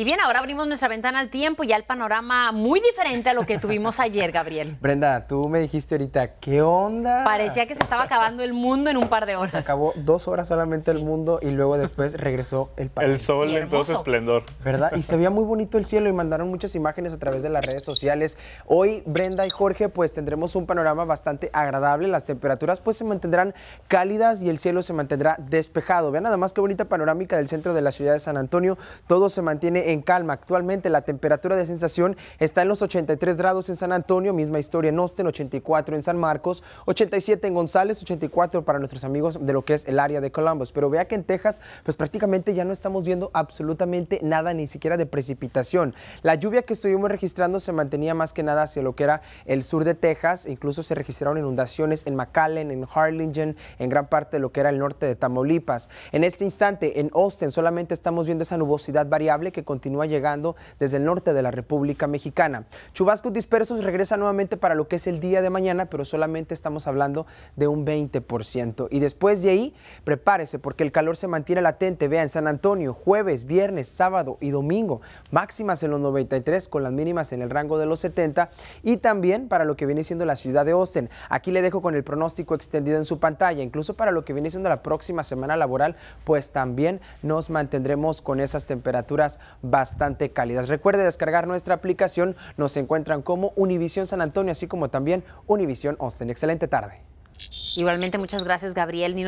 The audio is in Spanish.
Y bien, ahora abrimos nuestra ventana al tiempo y al panorama muy diferente a lo que tuvimos ayer, Gabriel. Brenda, tú me dijiste ahorita, ¿qué onda? Parecía que se estaba acabando el mundo en un par de horas. acabó dos horas solamente el mundo y luego después regresó el país. El sol en todo su esplendor. ¿Verdad? Y se veía muy bonito el cielo y mandaron muchas imágenes a través de las redes sociales. Hoy, Brenda y Jorge, pues tendremos un panorama bastante agradable. Las temperaturas pues se mantendrán cálidas y el cielo se mantendrá despejado. Vean nada más qué bonita panorámica del centro de la ciudad de San Antonio. Todo se mantiene en calma. Actualmente la temperatura de sensación está en los 83 grados en San Antonio, misma historia en Austin, 84 en San Marcos, 87 en González, 84 para nuestros amigos de lo que es el área de Columbus. Pero vea que en Texas, pues prácticamente ya no estamos viendo absolutamente nada, ni siquiera de precipitación. La lluvia que estuvimos registrando se mantenía más que nada hacia lo que era el sur de Texas, incluso se registraron inundaciones en McAllen, en Harlingen, en gran parte de lo que era el norte de Tamaulipas. En este instante, en Austin, solamente estamos viendo esa nubosidad variable que continúa llegando desde el norte de la República Mexicana. Chubascos dispersos regresa nuevamente para lo que es el día de mañana, pero solamente estamos hablando de un 20%. Y después de ahí, prepárese porque el calor se mantiene latente. Vea, en San Antonio, jueves, viernes, sábado y domingo, máximas en los 93 con las mínimas en el rango de los 70 y también para lo que viene siendo la ciudad de Austin. Aquí le dejo con el pronóstico extendido en su pantalla, incluso para lo que viene siendo la próxima semana laboral, pues también nos mantendremos con esas temperaturas bastante cálidas. Recuerde descargar nuestra aplicación, nos encuentran como Univisión San Antonio, así como también Univisión Austin. Excelente tarde. Igualmente, muchas gracias, Gabriel.